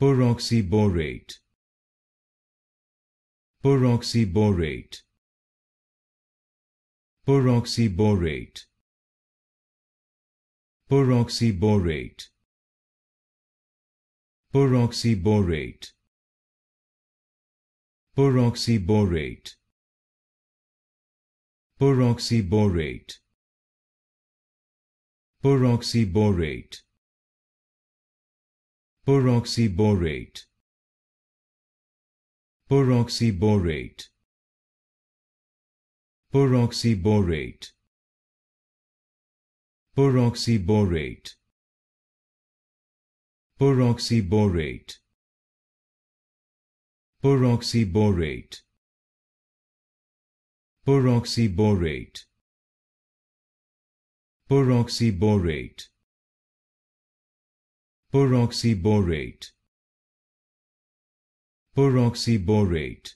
peroxyborate peroxyborate peroxyborate peroxyborate peroxyborate peroxyborate peroxyborate peroxyborate peroxyborate peroxyborate peroxyborate peroxyborate peroxyborate peroxyborate peroxyborate peroxyborate peroxyborate peroxyborate